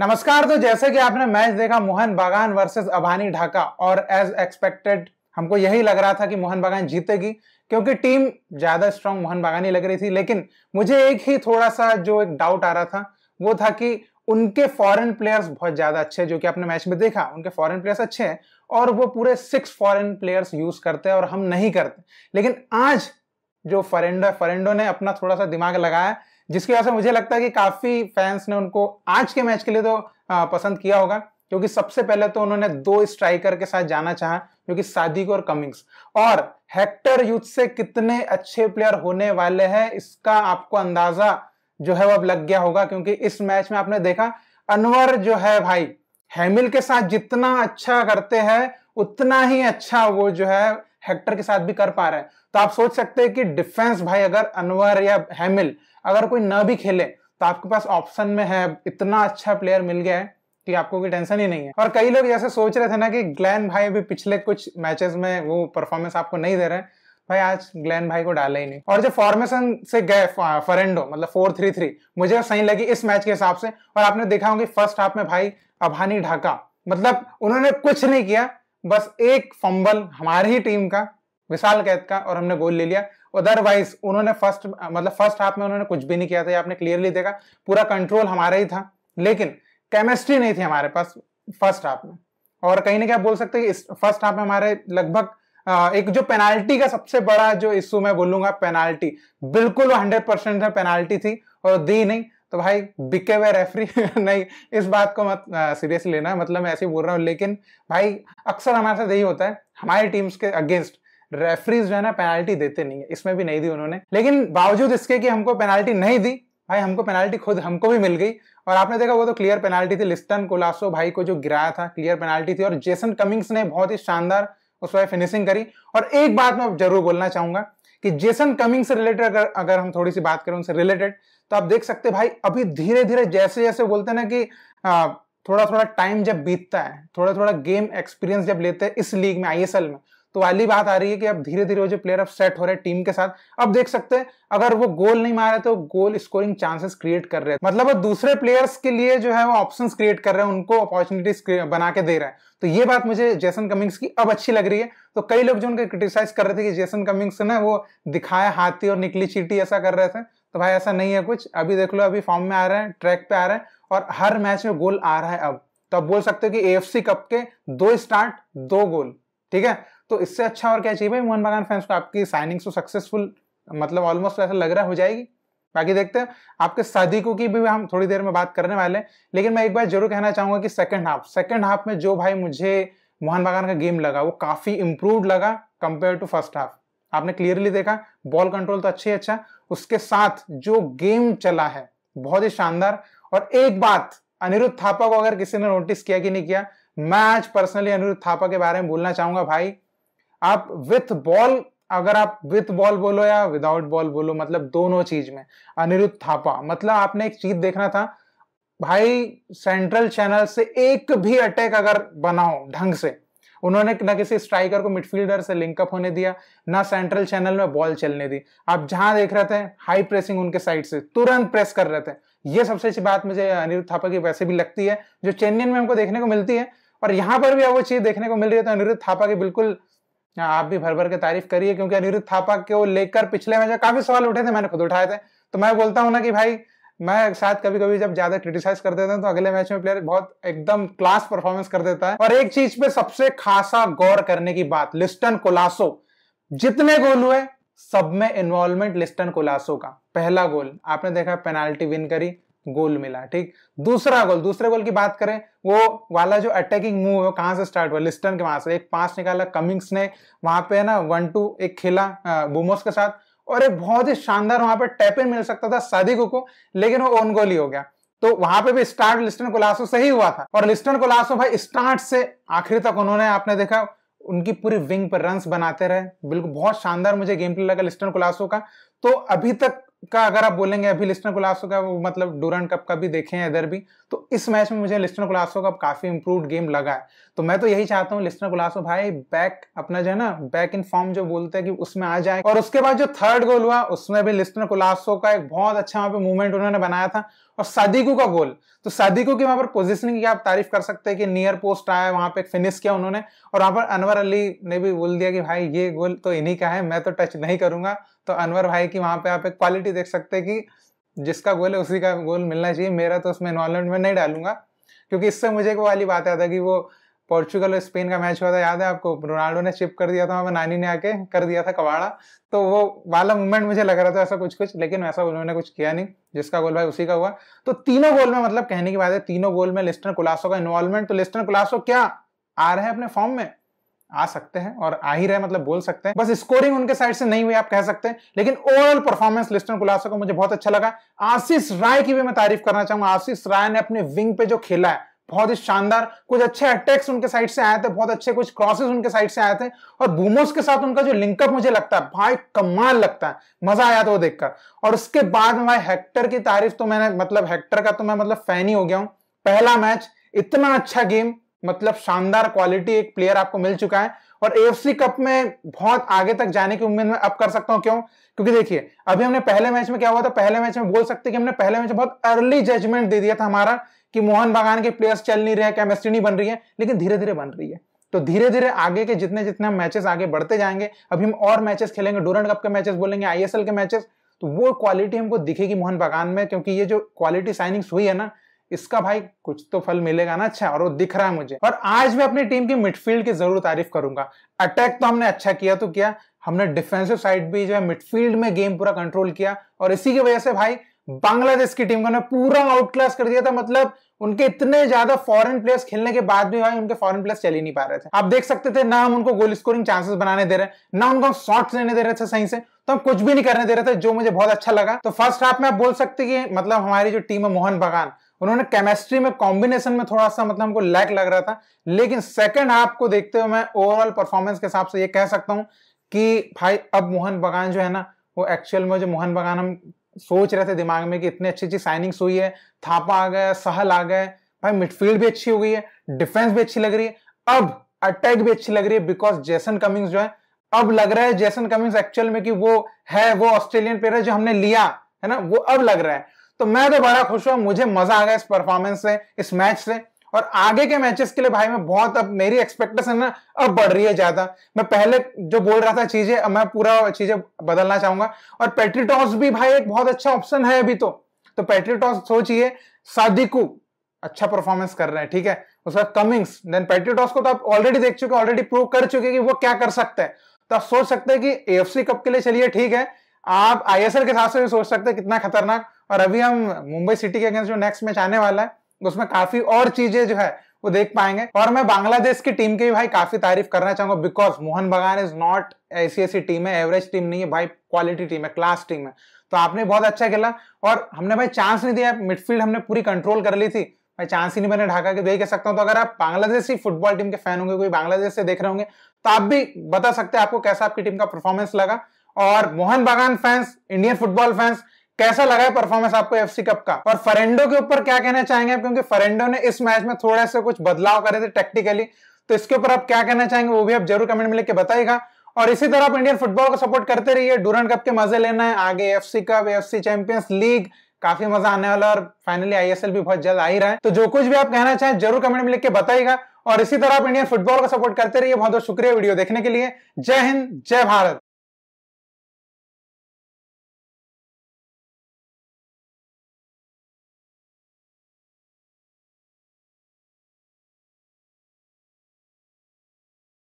नमस्कार तो जैसे कि आपने मैच देखा मोहन बागान वर्सेस अभानी ढाका और एज एक्सपेक्टेड हमको यही लग रहा था कि मोहन बागान जीतेगी क्योंकि टीम ज्यादा स्ट्रांग मोहन बागान ही लग रही थी लेकिन मुझे एक ही थोड़ा सा जो एक डाउट आ रहा था वो था कि उनके फॉरेन प्लेयर्स बहुत ज्यादा अच्छे जो कि आपने मैच में देखा उनके फॉरेन प्लेयर्स अच्छे हैं और वो पूरे सिक्स फॉरेन प्लेयर्स यूज करते हैं और हम नहीं करते लेकिन आज जो फरेंडो फरेंडो ने अपना थोड़ा सा दिमाग लगाया जिसकी वजह से मुझे लगता है कि काफी फैंस ने उनको आज के मैच के लिए तो पसंद किया होगा क्योंकि सबसे पहले तो उन्होंने दो स्ट्राइकर के साथ जाना चाहा जो कि सादिक और कमिंग्स और हेक्टर यूथ से कितने अच्छे प्लेयर होने वाले हैं इसका आपको अंदाजा जो है वो अब लग गया होगा क्योंकि इस मैच में आपने देखा अनवर जो है भाई हेमिल के साथ जितना अच्छा करते हैं उतना ही अच्छा वो जो है हेक्टर के साथ भी कर पा रहे हैं तो आप सोच सकते हैं कि डिफेंस भाई अगर अनवर या हेमिल अगर कोई न भी खेले तो आपके पास ऑप्शन में है इतना अच्छा प्लेयर मिल गया है कि आपको कोई टेंशन ही नहीं है और कई लोग ऐसे सोच रहे थे ना कि ग्लैन भाई अभी पिछले कुछ मैचेस में वो परफॉर्मेंस आपको नहीं दे रहे हैं भाई आज ग्लैन भाई को डाला ही नहीं और जब फॉर्मेशन से गए फरेंडो मतलब फोर थ्री थ्री मुझे सही लगी इस मैच के हिसाब से और आपने देखा होगा फर्स्ट हाफ में भाई अभानी ढाका मतलब उन्होंने कुछ नहीं किया बस एक फंबल हमारी ही टीम का विशाल कैद का और हमने गोल ले लिया अदरवाइज उन्होंने फर्स्ट मतलब फर्स्ट हाफ में उन्होंने कुछ भी नहीं किया था आपने क्लियरली देखा पूरा कंट्रोल हमारा ही था लेकिन केमिस्ट्री नहीं थी हमारे पास फर्स्ट हाफ में और कहीं ना कहीं बोल सकते हैं फर्स्ट हाफ में हमारे लगभग एक जो पेनाल्टी का सबसे बड़ा जो इशू मैं बोलूंगा पेनाल्टी बिल्कुल हंड्रेड परसेंट पेनाल्टी थी और दी नहीं तो भाई बिके हुए रेफरी नहीं इस बात को मत सीरियसली लेना मतलब मैं ऐसे ही बोल रहा हूँ लेकिन भाई अक्सर हमारे साथ यही होता है हमारी टीम्स के अगेंस्ट रेफरीज जो है ना पेनाल्टी देते नहीं है इसमें भी नहीं दी उन्होंने लेकिन बावजूद इसके कि हमको पेनाल्टी नहीं दी भाई हमको पेनाल्टी खुद हमको भी मिल गई और आपने देखा वो तो क्लियर पेनाल्टी थी लिस्टन कोलासो भाई को जो गिराया था क्लियर पेनाल्टी थी और जेसन कमिंग्स ने बहुत ही शानदार उस पर फिनिशिंग करी और एक बात मैं जरूर बोलना चाहूंगा कि जेसन कमिंग्स से रिलेटेड अगर अगर हम थोड़ी सी बात करें उनसे रिलेटेड तो आप देख सकते भाई अभी धीरे धीरे जैसे जैसे बोलते ना कि आ, थोड़ा थोड़ा टाइम जब बीतता है थोड़ा थोड़ा गेम एक्सपीरियंस जब लेते हैं इस लीग में आईएसएल में तो वाली बात आ रही है कि अब धीरे धीरे वो जो प्लेयर अब सेट हो रहे हैं टीम के साथ अब देख सकते हैं अगर वो गोल नहीं मारे तो गोल स्कोरिंग चांसेस क्रिएट कर रहे हैं मतलब वो दूसरे प्लेयर्स के लिए जो है वो ऑप्शंस क्रिएट कर रहे हैं उनको अपॉर्चुनिटीज बना के दे रहे हैं तो ये बात मुझे जैसन कमिंग्स की अब अच्छी लग रही है तो कई लोग जो उनके क्रिटिसाइज कर रहे थे कि जैसन कमिंग्स ने वो दिखाया हाथी और निकली चीटी ऐसा कर रहे थे तो भाई ऐसा नहीं है कुछ अभी देख लो अभी फॉर्म में आ रहे हैं ट्रैक पे आ रहे हैं और हर मैच में गोल आ रहा है अब तो आप बोल सकते हो कि एफ कप के दो स्टार्ट दो गोल ठीक है तो इससे अच्छा और क्या चाहिए भाई मोहन बागान फैंस को आपकी साइनिंग तो सक्सेसफुल मतलब ऑलमोस्ट ऐसा लग रहा हो जाएगी बाकी देखते हैं आपके सादिकों की भी हम थोड़ी देर में बात करने वाले हैं लेकिन मैं एक बार जरूर कहना चाहूंगा कि सेकंड हाफ सेकंड हाफ में जो भाई मुझे मोहन बागान का गेम लगा वो काफी इम्प्रूव लगा कंपेयर टू फर्स्ट हाफ आपने क्लियरली देखा बॉल कंट्रोल तो अच्छे अच्छा उसके साथ जो गेम चला है बहुत ही शानदार और एक बात अनिरुद्ध थापा को अगर किसी ने नोटिस किया कि नहीं किया मैं आज पर्सनली अनिरुद्ध थापा के बारे में बोलना चाहूंगा भाई आप विथ बॉल अगर आप विथ बॉल बोलो या विदाउट बॉल बोलो मतलब दोनों चीज में अनिरुद्ध थापा मतलब आपने एक चीज देखना था भाई सेंट्रल चैनल से एक भी अटैक अगर बनाओ ढंग से उन्होंने न किसी स्ट्राइकर को मिडफील्डर से लिंकअप होने दिया ना सेंट्रल चैनल में बॉल चलने दी आप जहां देख रहे थे हाई प्रेसिंग उनके साइड से तुरंत प्रेस कर रहे थे ये सबसे अच्छी बात मुझे अनिरुद्ध थापा की वैसे भी लगती है जो चेन्नई में हमको देखने को मिलती है और यहां पर भी अब वो चीज देखने को मिल रही है तो अनिरुद्ध थापा की बिल्कुल हाँ, आप भी भर भर के तारीफ करिए क्योंकि अनिरुद्ध थापा को लेकर पिछले में काफी सवाल उठे थे मैंने खुद उठाए थे तो मैं बोलता हूँ ना कि भाई मैं शायद कभी कभी जब ज्यादा क्रिटिसाइज कर देता हूँ तो अगले मैच में प्लेयर बहुत एकदम क्लास परफॉर्मेंस कर देता है और एक चीज पे सबसे खासा गौर करने की बात लिस्टन कोलासो जितने गोल हुए सब में इन्वॉल्वमेंट लिस्टन कोलासो का पहला गोल आपने देखा पेनाल्टी विन करी गोल मिला ठीक दूसरा गोल दूसरे गोल की बात करें वो वाला जो अटैकिंग मूव है कहां से स्टार्ट हुआ लिस्टन के वहां से एक पास निकाला कमिंग्स ने वहां पे है ना वन टू एक खेला बुमोस के साथ और एक बहुत ही शानदार वहां पर टैप इन मिल सकता था सादिको को लेकिन वो ओन गोल ही हो गया तो वहां पे भी स्टार्ट लिस्टन कोलासो से ही हुआ था और लिस्टन कोलासो भाई स्टार्ट से आखिर तक उन्होंने आपने देखा उनकी पूरी विंग पर रन बनाते रहे बिल्कुल बहुत शानदार मुझे गेम प्ले लगा लिस्टन कोलासो का तो अभी तक का अगर आप बोलेंगे अभी लिस्टनर गुलासो का वो मतलब डूरन कप का भी देखे हैं इधर भी तो इस मैच में मुझे लिस्टर गुलासो का काफ़ी इंप्रूव्ड गेम लगा है तो मैं तो यही चाहता हूँ लिस्टर गुलासो भाई बैक अपना जो है ना बैक इन फॉर्म जो बोलते हैं कि उसमें आ जाए और उसके बाद जो थर्ड गोल हुआ उसमें भी लिस्टर गुलासो का एक बहुत अच्छा वहां पे मूवमेंट उन्होंने बनाया था और सादिको का गोल तो सादिको की वहां पर पोजीशनिंग की आप तारीफ कर सकते हैं कि नियर पोस्ट आया वहां पे फिनिश किया उन्होंने और वहां पर अनवर अली ने भी बोल दिया कि भाई ये गोल तो इन्हीं का है मैं तो टच नहीं करूंगा तो अनवर भाई की वहां पे आप एक क्वालिटी देख सकते हैं कि जिसका गोल है उसी का गोल मिलना चाहिए मेरा तो उसमें इन्वॉल्वमेंट में नहीं डालूंगा क्योंकि इससे मुझे वो वाली बात याद है कि वो पोर्चुगल और स्पेन का मैच हुआ था याद है आपको रोनाल्डो ने चिप कर दिया था हमें नानी ने आके कर दिया था कबाड़ा तो वो वाला मूवमेंट मुझे लग रहा था ऐसा कुछ कुछ लेकिन वैसा उन्होंने कुछ किया नहीं जिसका गोल भाई उसी का हुआ तो तीनों गोल में मतलब कहने की बात है तीनों गोल में लिस्टन कुलासो का इन्वॉल्वमेंट तो लिस्टन कुलासो क्या आ रहे हैं अपने फॉर्म में आ सकते हैं और आ ही रहे मतलब बोल सकते हैं बस स्कोरिंग उनके साइड से नहीं हुई आप कह सकते हैं लेकिन ओवरऑल परफॉर्मेंस लिस्टन कुलासो का मुझे बहुत अच्छा लगा आशीष राय की भी मैं तारीफ करना चाहूंगा आशीष राय ने अपने विंग पे जो खेला है बहुत ही शानदार कुछ अच्छे अटैक्स उनके साइड से आए थे बहुत अच्छे कुछ क्रॉसेस उनके साइड से आए थे और बूमोस के साथ उनका जो लिंकअप मुझे लगता है भाई कमाल लगता है मजा आया था वो देखकर और उसके बाद में भाई हेक्टर की तारीफ तो मैंने मतलब हेक्टर का तो मैं मतलब फैन ही हो गया हूँ पहला मैच इतना अच्छा गेम मतलब शानदार क्वालिटी एक प्लेयर आपको मिल चुका है और एफ कप में बहुत आगे तक जाने की उम्मीद में अब कर सकता हूं क्यों क्योंकि देखिए अभी हमने पहले मैच में क्या हुआ था पहले मैच में बोल सकते कि हमने पहले मैच में बहुत अर्ली जजमेंट दे दिया था हमारा कि मोहन बागान के प्लेयर्स चल नहीं रहे केमिस्ट्री नहीं बन रही है लेकिन धीरे धीरे बन रही है तो धीरे धीरे आगे के जितने जितने हम मैचेस आगे बढ़ते जाएंगे अभी हम और मैचेस खेलेंगे डोरेंट कप के मैचेस बोलेंगे आईएसएल के मैचेस तो वो क्वालिटी हमको दिखेगी मोहन बागान में क्योंकि ये जो क्वालिटी साइनिंग्स हुई है ना इसका भाई कुछ तो फल मिलेगा ना अच्छा और वो दिख रहा है मुझे और आज मैं अपनी टीम की मिडफील्ड की जरूर तारीफ करूंगा अटैक तो हमने अच्छा किया तो किया हमने डिफेंसिव साइड भी जो है मिडफील्ड में गेम पूरा कंट्रोल किया और इसी की वजह से भाई बांग्लादेश की टीम को पूरा आउट क्लास कर दिया था मतलब उनके इतने ज्यादा फॉरेन प्लेयर्स खेलने के बाद भी भाई उनके फॉरेन प्लेयर्स चल ही नहीं पा रहे थे आप देख सकते थे ना हम उनको गोल स्कोरिंग चांसेस बनाने दे रहे ना उनको हम लेने दे रहे थे सही से तो हम कुछ भी नहीं करने दे रहे थे जो मुझे बहुत अच्छा लगा तो फर्स्ट हाफ में आप बोल सकते कि मतलब हमारी जो टीम है मोहन बगान उन्होंने केमिस्ट्री में कॉम्बिनेशन में थोड़ा सा मतलब हमको लैक लग रहा था लेकिन सेकंड हाफ को देखते हुए मैं ओवरऑल परफॉर्मेंस के हिसाब से ये कह सकता हूँ कि भाई अब मोहन बगान जो है ना वो एक्चुअल में जो मोहन बगान हम सोच रहे थे दिमाग में कि इतनी अच्छी अच्छी साइनिंग्स हुई है थापा आ गया सहल आ गए भाई मिडफील्ड भी अच्छी हो गई है डिफेंस भी अच्छी लग रही है अब अटैक भी अच्छी लग रही है बिकॉज जैसन कमिंग्स जो है अब लग रहा है जैसन कमिंग्स एक्चुअल में कि वो है वो ऑस्ट्रेलियन प्लेयर जो हमने लिया है ना वो अब लग रहा है तो मैं तो बड़ा खुश हुआ मुझे मजा आ गया इस परफॉर्मेंस से इस मैच से और आगे के मैचेस के लिए भाई मैं बहुत अब मेरी एक्सपेक्टेशन ना अब बढ़ रही है ज्यादा मैं पहले जो बोल रहा था चीजें मैं पूरा चीजें बदलना चाहूंगा और पेट्रीटॉस भी भाई एक बहुत अच्छा ऑप्शन है अभी तो तो पेट्रीटॉस सोचिए सादिकू अच्छा परफॉर्मेंस कर रहे हैं ठीक है उसका कमिंग्स देन पेट्रीटॉस को तो आप ऑलरेडी देख चुके ऑलरेडी प्रूव कर चुके कि वो क्या कर सकते हैं तो आप सोच सकते हैं कि एफ कप के लिए चलिए ठीक है आप आईएसएल के साथ से भी सोच सकते हैं कितना खतरनाक और अभी हम मुंबई सिटी के अगेंस्ट जो नेक्स्ट मैच आने वाला है तो उसमें काफी और चीजें जो है वो देख पाएंगे और मैं बांग्लादेश की टीम की भाई काफी तारीफ करना चाहूंगा बिकॉज मोहन बगान इज नॉट ऐसी ऐसी टीम है एवरेज टीम नहीं है भाई क्वालिटी टीम है क्लास टीम है तो आपने बहुत अच्छा खेला और हमने भाई चांस नहीं दिया मिडफील्ड हमने पूरी कंट्रोल कर ली थी मैं चांस ही नहीं मैंने ढाका के देख कह सकता हूँ तो अगर आप बांग्लादेशी फुटबॉल टीम के फैन होंगे कोई बांग्लादेश से देख रहे होंगे तो आप भी बता सकते हैं आपको कैसा आपकी टीम का परफॉर्मेंस लगा और मोहन बागान फैंस इंडियन फुटबॉल फैंस कैसा लगा है परफॉर्मेंस आपको एफसी कप का और फरेंडो के ऊपर क्या कहना चाहेंगे आप क्योंकि फरेंडो ने इस मैच में थोड़ा सा कुछ बदलाव करे थे टेक्टिकली तो इसके ऊपर आप क्या कहना चाहेंगे वो भी आप जरूर कमेंट में लेके बताएगा और इसी तरह आप इंडियन फुटबॉल को सपोर्ट करते रहिए डूरन कप के मजे लेना है आगे F C cup F C champions league काफी मजा आने वाला और फाइनली आईएसएल भी बहुत जल्द आ ही रहा है तो जो कुछ भी आप कहना चाहें जरूर कमेंट में लिख के बताएगा और इसी तरह आप इंडियन फुटबॉल का सपोर्ट करते रहिए बहुत बहुत शुक्रिया वीडियो देखने के लिए जय हिंद जय भारत